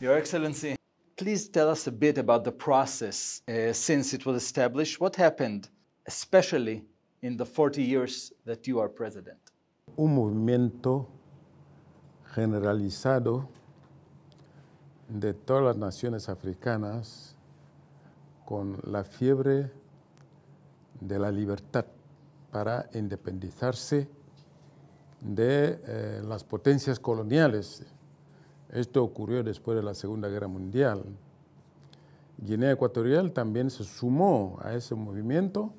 Your Excellency, please tell us a bit about the process uh, since it was established. What happened, especially in the 40 years that you are president? Un movimiento generalizado de todas las naciones africanas con la fiebre de la libertad para independizarse de eh, las potencias coloniales esto ocurrió después de la Segunda Guerra Mundial. Guinea Ecuatorial también se sumó a ese movimiento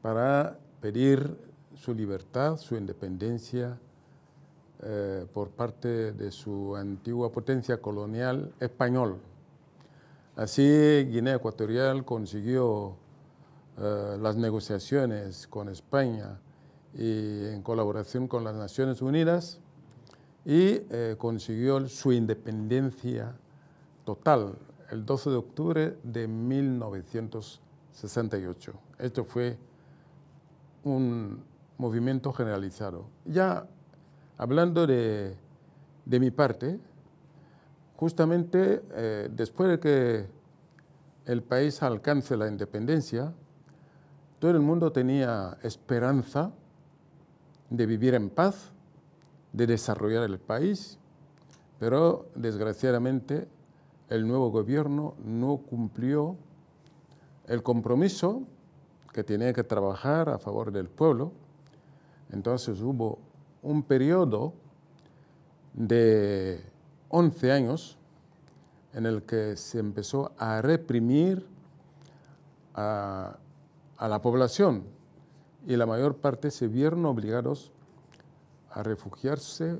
para pedir su libertad, su independencia eh, por parte de su antigua potencia colonial español. Así Guinea Ecuatorial consiguió eh, las negociaciones con España y en colaboración con las Naciones Unidas y eh, consiguió su independencia total el 12 de octubre de 1968. Esto fue un movimiento generalizado. Ya hablando de, mi parte, justamente eh, después de que el país alcance la independencia, todo el mundo tenía esperanza de vivir en paz de desarrollar el país, pero desgraciadamente el nuevo gobierno no cumplió el compromiso que tenía que trabajar a favor del pueblo. Entonces hubo un periodo de 11 años en el que se empezó a reprimir a, a la población y la mayor parte se vieron obligados a refugiarse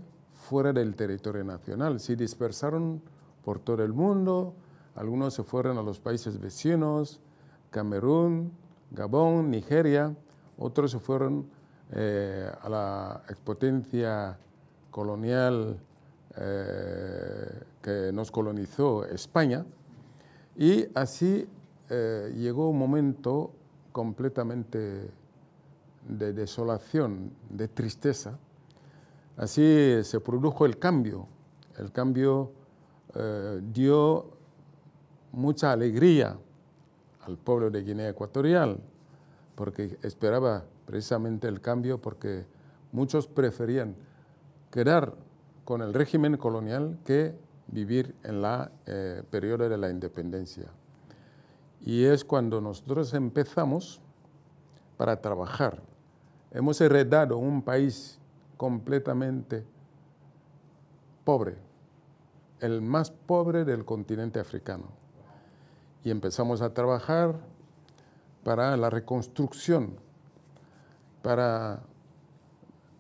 fuera del territorio nacional. Se dispersaron por todo el mundo, algunos se fueron a los países vecinos, Camerún, Gabón, Nigeria, otros se fueron eh, a la expotencia colonial eh, que nos colonizó España. Y así eh, llegó un momento completamente de desolación, de tristeza, Así se produjo el cambio. El cambio eh, dio mucha alegría al pueblo de Guinea Ecuatorial, porque esperaba precisamente el cambio, porque muchos preferían quedar con el régimen colonial que vivir en la eh, periodo de la independencia. Y es cuando nosotros empezamos para trabajar. Hemos heredado un país completamente pobre, el más pobre del continente africano. Y empezamos a trabajar para la reconstrucción, para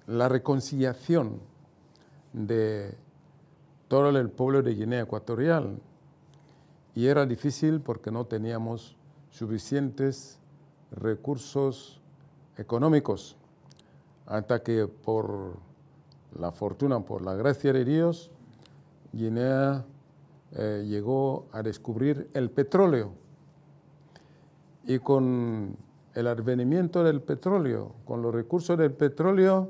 la reconciliación de todo el pueblo de Guinea Ecuatorial. Y era difícil porque no teníamos suficientes recursos económicos hasta que por la fortuna, por la gracia de Dios, Guinea eh, llegó a descubrir el petróleo. Y con el advenimiento del petróleo, con los recursos del petróleo,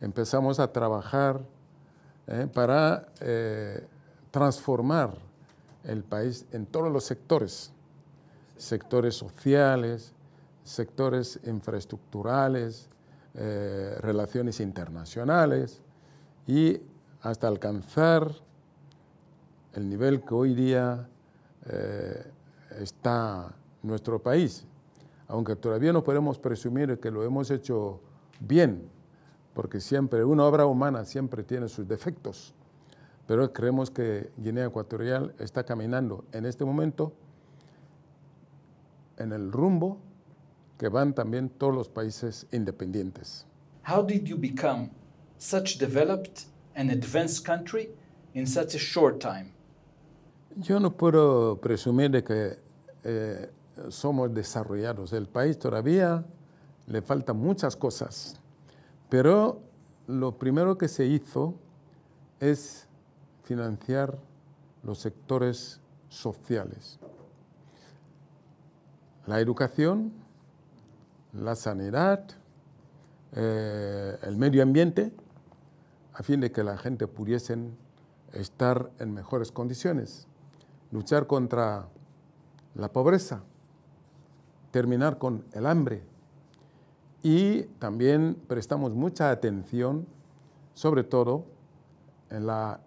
empezamos a trabajar eh, para eh, transformar el país en todos los sectores, sectores sociales, sectores infraestructurales, eh, relaciones internacionales y hasta alcanzar el nivel que hoy día eh, está nuestro país. Aunque todavía no podemos presumir que lo hemos hecho bien, porque siempre una obra humana siempre tiene sus defectos, pero creemos que Guinea Ecuatorial está caminando en este momento en el rumbo que van también todos los países independientes. How did you become such developed and advanced country in such a short time? Yo no puedo presumir de que eh, somos desarrollados. El país todavía le faltan muchas cosas, pero lo primero que se hizo es financiar los sectores sociales. La educación, la sanidad, eh, el medio ambiente, a fin de que la gente pudiese estar en mejores condiciones, luchar contra la pobreza, terminar con el hambre y también prestamos mucha atención, sobre todo en la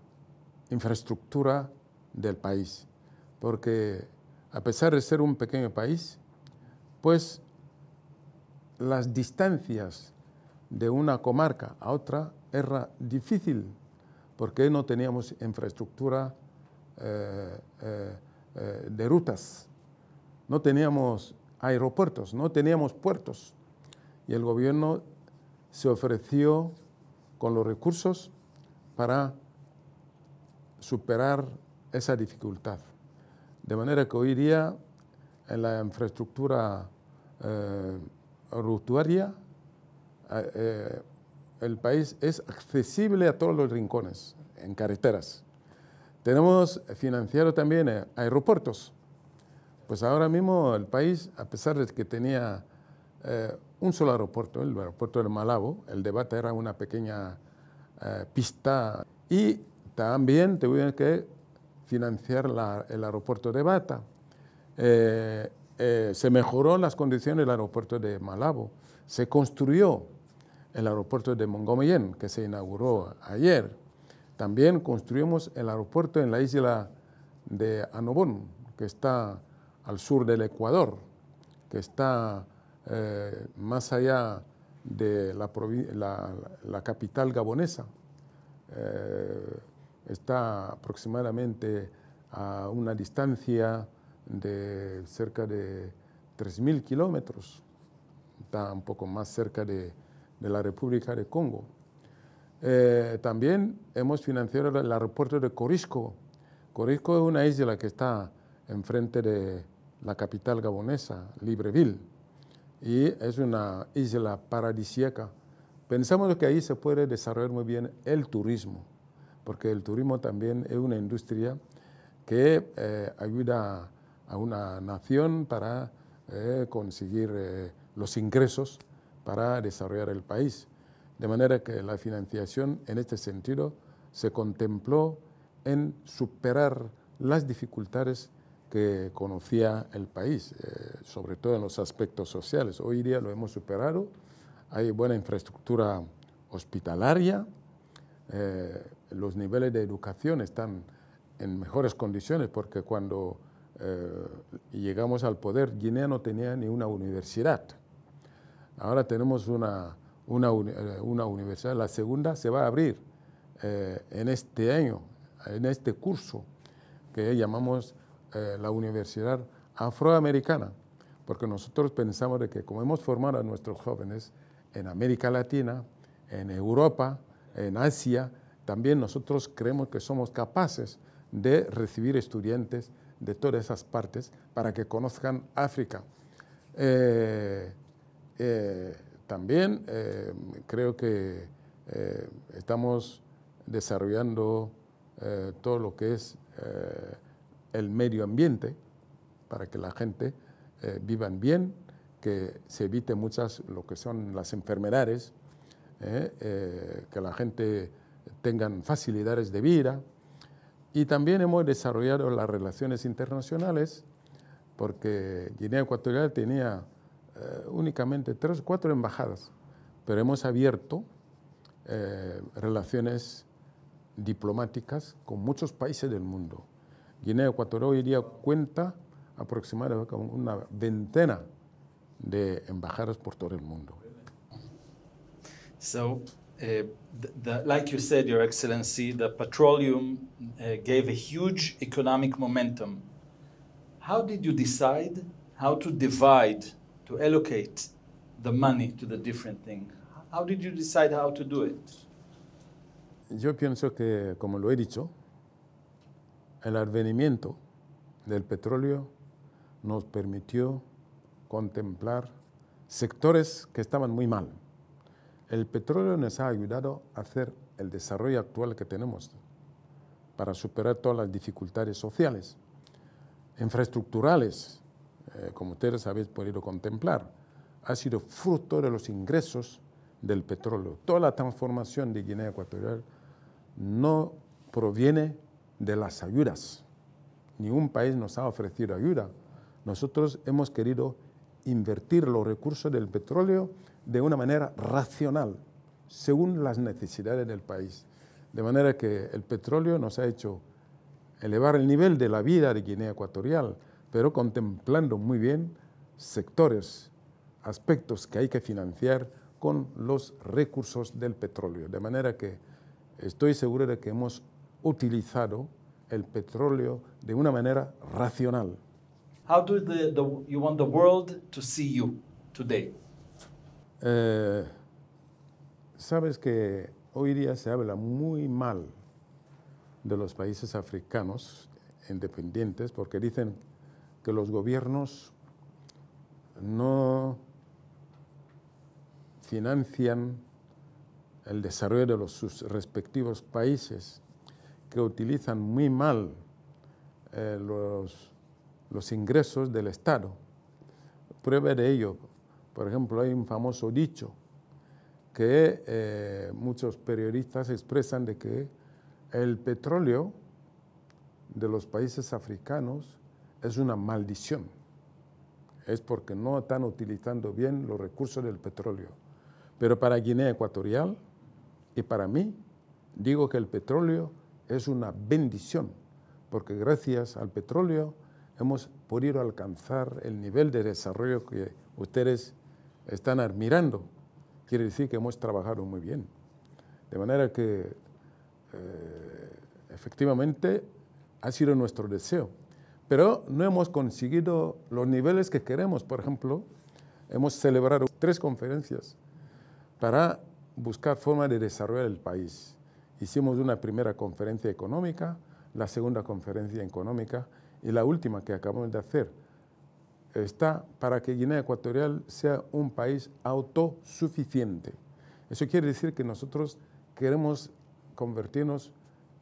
infraestructura del país, porque a pesar de ser un pequeño país, pues las distancias de una comarca a otra era difícil porque no teníamos infraestructura eh, eh, eh, de rutas, no teníamos aeropuertos, no teníamos puertos. Y el gobierno se ofreció con los recursos para superar esa dificultad. De manera que hoy día en la infraestructura rutuaria, eh, eh, el país es accesible a todos los rincones, en carreteras. Tenemos financiado también eh, aeropuertos. Pues ahora mismo el país, a pesar de que tenía un solo aeropuerto, el aeropuerto de Malabo, el de Bata era una pequeña pista, y también tuvieron que financiar el aeropuerto de Bata. Eh, se mejoró las condiciones del aeropuerto de Malabo, se construyó el aeropuerto de Mongomoyen, que se inauguró ayer. También construimos el aeropuerto en la isla de Anobón, que está al sur del Ecuador, que está eh, más allá de la, capital gabonesa. Eh, está aproximadamente a una distancia de cerca de 3.000 kilómetros, está un poco más cerca de, la República de Congo. Eh, también hemos financiado el aeropuerto de Corisco. Corisco es una isla que está enfrente de la capital gabonesa, Libreville, y es una isla paradisíaca. Pensamos que ahí se puede desarrollar muy bien el turismo, porque el turismo también es una industria que eh, ayuda a a una nación para eh, conseguir eh, los ingresos para desarrollar el país. De manera que la financiación en este sentido se contempló en superar las dificultades que conocía el país, eh, sobre todo en los aspectos sociales. Hoy día lo hemos superado, hay buena infraestructura hospitalaria, los niveles de educación están en mejores condiciones porque cuando eh, llegamos al poder, Guinea no tenía ni una universidad. Ahora tenemos una, eh, universidad, la segunda se va a abrir eh, en este año, en este curso que llamamos la Universidad Afroamericana, porque nosotros pensamos de que como hemos formado a nuestros jóvenes en América Latina, en Europa, en Asia, también nosotros creemos que somos capaces de recibir estudiantes de todas esas partes para que conozcan África. Eh, eh, también eh, creo que estamos desarrollando todo lo que es el medio ambiente para que la gente viva bien, que se evite muchas lo que son las enfermedades, que la gente tenga facilidades de vida, y también hemos desarrollado las relaciones internacionales, porque Guinea Ecuatorial tenía eh, únicamente tres o cuatro embajadas, pero hemos abierto eh, relaciones diplomáticas con muchos países del mundo. Guinea Ecuatorial hoy día cuenta aproximadamente con una veintena de embajadas por todo el mundo. So eh, the, usted like you said, Your Excellency, the petroleum eh, gave a huge economic momentum. How did you decide how to divide, to allocate the money to the different thing? How did you decide how to do it? Yo pienso que, como lo he dicho, el advenimiento del petróleo nos permitió contemplar sectores que estaban muy mal. El petróleo nos ha ayudado a hacer el desarrollo actual que tenemos para superar todas las dificultades sociales, infraestructurales, eh, como ustedes habéis podido contemplar, ha sido fruto de los ingresos del petróleo. Toda la transformación de Guinea Ecuatorial no proviene de las ayudas. Ningún país nos ha ofrecido ayuda. Nosotros hemos querido invertir los recursos del petróleo de una manera racional, según las necesidades del país. De manera que el petróleo nos ha hecho elevar el nivel de la vida de Guinea Ecuatorial, pero contemplando muy bien sectores, aspectos que hay que financiar con los recursos del petróleo. De manera que estoy seguro de que hemos utilizado el petróleo de una manera racional. How do the, el you want the world to see you today? Eh, sabes que hoy día se habla muy mal de los países africanos independientes porque dicen que los gobiernos no financian el desarrollo de los, sus respectivos países, que utilizan muy mal eh, los los ingresos del Estado. Prueba de ello, por ejemplo, hay un famoso dicho que eh, muchos periodistas expresan de que el petróleo de los países africanos es una maldición. Es porque no están utilizando bien los recursos del petróleo. Pero para Guinea Ecuatorial y para mí, digo que el petróleo es una bendición, porque gracias al petróleo hemos podido alcanzar el nivel de desarrollo que ustedes están admirando. Quiere decir que hemos trabajado muy bien. De manera que eh, efectivamente ha sido nuestro deseo. Pero no hemos conseguido los niveles que queremos. Por ejemplo, hemos celebrado tres conferencias para buscar formas de desarrollar el país. Hicimos una primera conferencia económica, la segunda conferencia económica, y la última que acabamos de hacer, está para que Guinea Ecuatorial sea un país autosuficiente. Eso quiere decir que nosotros queremos convertirnos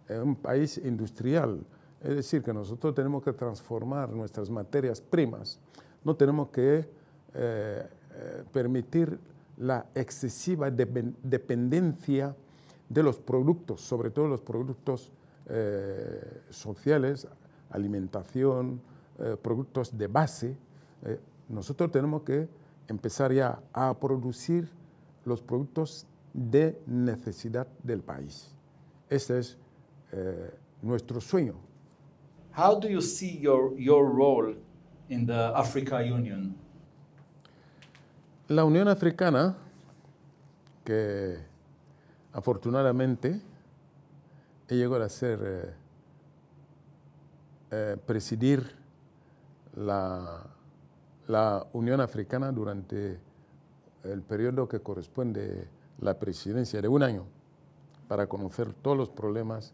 en un país industrial, es decir, que nosotros tenemos que transformar nuestras materias primas, no tenemos que eh, eh, permitir la excesiva dependencia de los productos, sobre todo los productos eh, sociales, alimentación, eh, productos de base, eh, nosotros tenemos que empezar ya a producir los productos de necesidad del país. Ese es eh, nuestro sueño. How do you see your, your role in the Africa Union? La Unión Africana, que afortunadamente llegó a ser eh, presidir la, la, Unión Africana durante el periodo que corresponde la presidencia de un año para conocer todos los problemas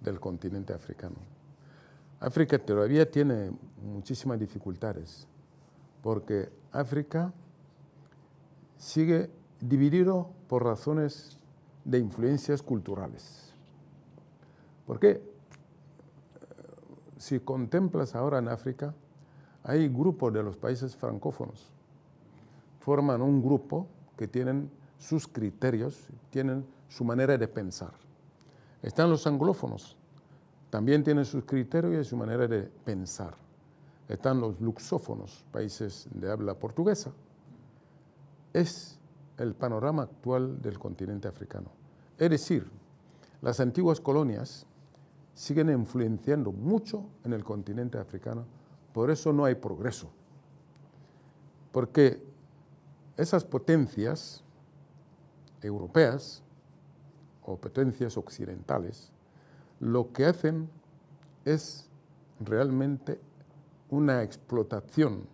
del continente africano. África todavía tiene muchísimas dificultades porque África sigue dividido por razones de influencias culturales. ¿Por qué? si contemplas ahora en África, hay grupos de los países francófonos. Forman un grupo que tienen sus criterios, tienen su manera de pensar. Están los anglófonos, también tienen sus criterios y su manera de pensar. Están los luxófonos, países de habla portuguesa. Es el panorama actual del continente africano. Es decir, las antiguas colonias siguen influenciando mucho en el continente africano. Por eso no hay progreso. Porque esas potencias europeas o potencias occidentales lo que hacen es realmente una explotación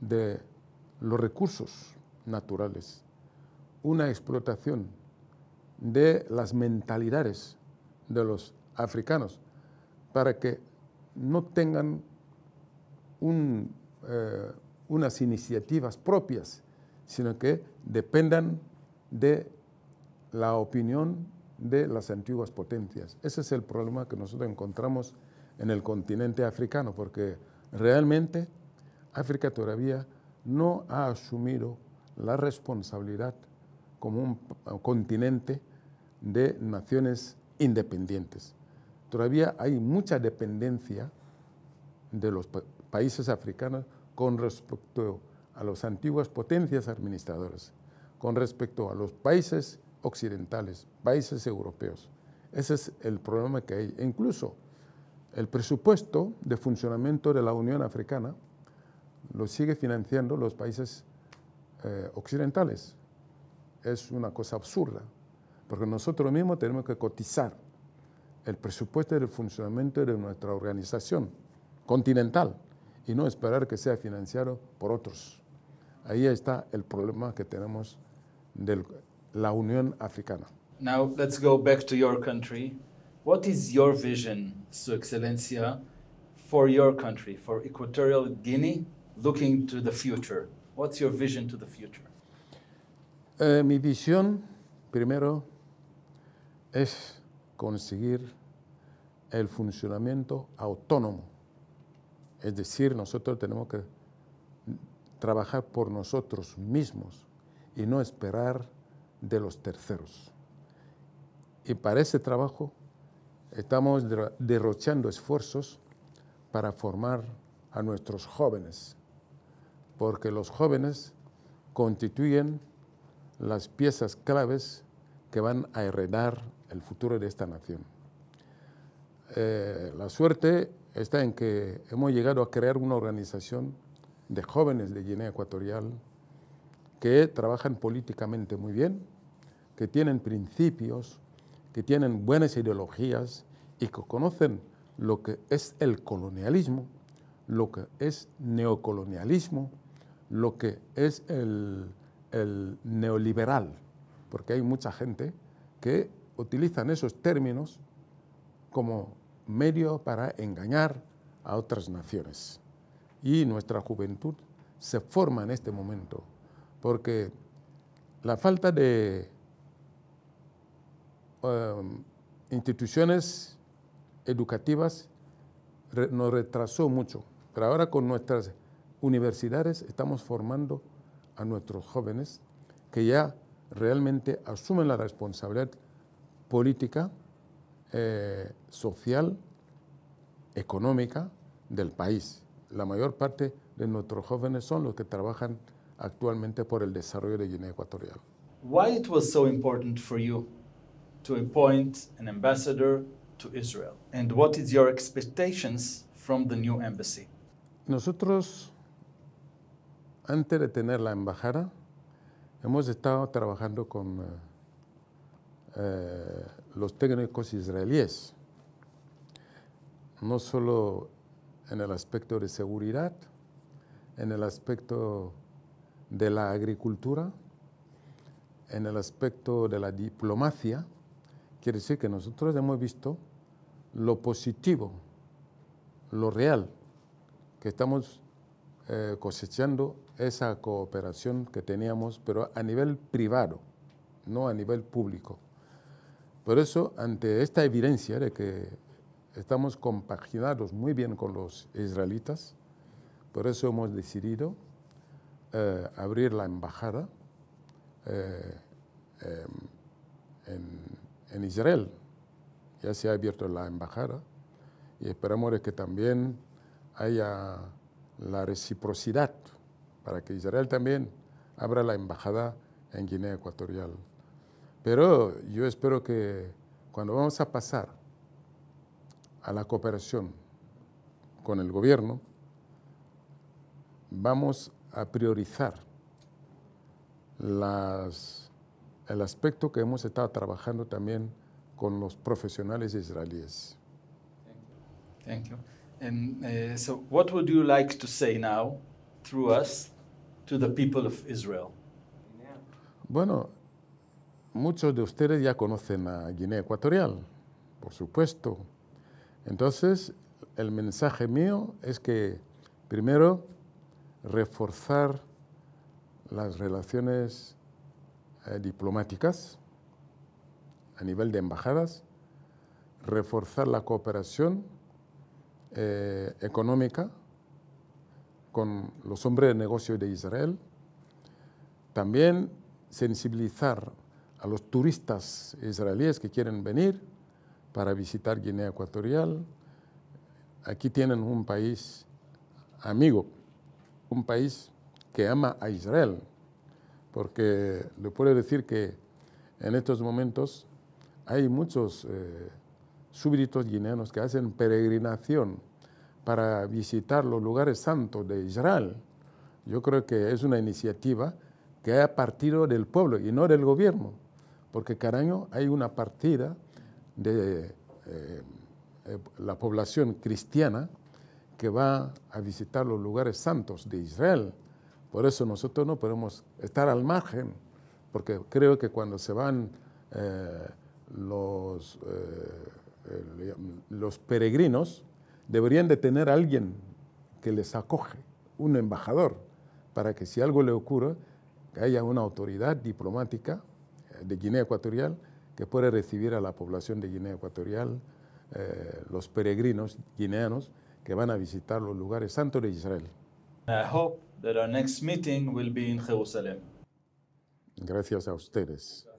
de los recursos naturales, una explotación de las mentalidades de los africanos para que no tengan eh, unas iniciativas propias, sino que dependan de la opinión de las antiguas potencias. Ese es el problema que nosotros encontramos en el continente africano, porque realmente África todavía no ha asumido la responsabilidad como un continente de naciones independientes. Todavía hay mucha dependencia de los países africanos con respecto a las antiguas potencias administradoras, con respecto a los países occidentales, países europeos. Ese es el problema que hay. E incluso el presupuesto de funcionamiento de la Unión Africana lo sigue financiando los países eh, occidentales. Es una cosa absurda, porque nosotros mismos tenemos que cotizar el presupuesto del funcionamiento de nuestra organización continental y no esperar que sea financiado por otros. Ahí está el problema que tenemos de la Unión Africana. Now let's go back to your country. What is your vision, Su Excelencia, for your country, for Equatorial Guinea, looking to the future? What's your vision to the future? Eh, mi visión, primero, es conseguir el funcionamiento autónomo. Es decir, nosotros tenemos que trabajar por nosotros mismos y no esperar de los terceros. Y para ese trabajo estamos derrochando esfuerzos para formar a nuestros jóvenes, porque los jóvenes constituyen las piezas claves que van a heredar el futuro de esta nación. Eh, la suerte está en que hemos llegado a crear una organización de jóvenes de Guinea Ecuatorial que trabajan políticamente muy bien, que tienen principios, que tienen buenas ideologías y que conocen lo que es el colonialismo, lo que es neocolonialismo, lo que es el, el neoliberal, porque hay mucha gente que utilizan esos términos como medio para engañar a otras naciones. Y nuestra juventud se forma en este momento, porque la falta de em, instituciones educativas nos retrasó mucho, pero ahora con nuestras universidades estamos formando a nuestros jóvenes que ya realmente asumen la responsabilidad política, eh, social, económica del país. La mayor parte de nuestros jóvenes son los que trabajan actualmente por el desarrollo de Guinea Ecuatorial. Why it was so important for you to appoint an ambassador to Israel and what is your expectations from the new embassy? Nosotros antes de tener la embajada hemos estado trabajando con eh, eh, los técnicos israelíes, no solo en el aspecto de seguridad, en el aspecto de la agricultura, en el aspecto de la diplomacia, quiere decir que nosotros hemos visto lo positivo, lo real, que estamos eh, cosechando esa cooperación que teníamos, pero a nivel privado, no a nivel público. Por eso, ante esta evidencia de que estamos compaginados muy bien con los israelitas, por eso hemos decidido eh, abrir la embajada eh, em, en, Israel. Ya se ha abierto la embajada y esperamos que también haya la reciprocidad para que Israel también abra la embajada en Guinea Ecuatorial. Pero yo espero que cuando vamos a pasar a la cooperación con el gobierno, vamos a priorizar el aspecto que hemos estado trabajando también con los profesionales israelíes. Thank you. And eh, so, what would you like to say now, through us, to the people of Israel? Bueno, muchos de ustedes ya conocen a Guinea Ecuatorial, por supuesto. Entonces, el mensaje mío es que, primero, reforzar las relaciones eh, diplomáticas a nivel de embajadas, reforzar la cooperación eh, económica con los hombres de negocio de Israel, también sensibilizar a los turistas israelíes que quieren venir para visitar Guinea Ecuatorial. Aquí tienen un país amigo, un país que ama a Israel, porque le puedo decir que en estos momentos hay muchos eh, súbditos guineanos que hacen peregrinación para visitar los lugares santos de Israel. Yo creo que es una iniciativa que ha partido del pueblo y no del gobierno porque cada año hay una partida de eh, eh, la población cristiana que va a visitar los lugares santos de Israel. Por eso nosotros no podemos estar al margen, porque creo que cuando se van eh, los, los peregrinos, deberían de tener a alguien que les acoge, un embajador, para que si algo le ocurre, haya una autoridad diplomática de Guinea Ecuatorial que puede recibir a la población de Guinea Ecuatorial, eh, los peregrinos guineanos que van a visitar los lugares santos de Israel. I hope that next meeting will be Gracias a ustedes.